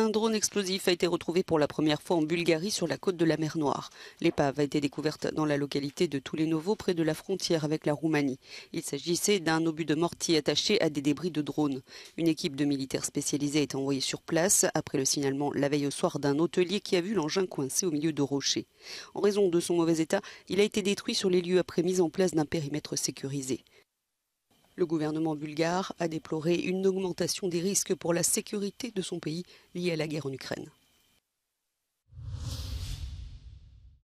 Un drone explosif a été retrouvé pour la première fois en Bulgarie sur la côte de la mer Noire. L'épave a été découverte dans la localité de Toulé-Novo, près de la frontière avec la Roumanie. Il s'agissait d'un obus de mortier attaché à des débris de drone. Une équipe de militaires spécialisés est envoyée sur place après le signalement la veille au soir d'un hôtelier qui a vu l'engin coincé au milieu de rochers. En raison de son mauvais état, il a été détruit sur les lieux après mise en place d'un périmètre sécurisé. Le gouvernement bulgare a déploré une augmentation des risques pour la sécurité de son pays liée à la guerre en Ukraine.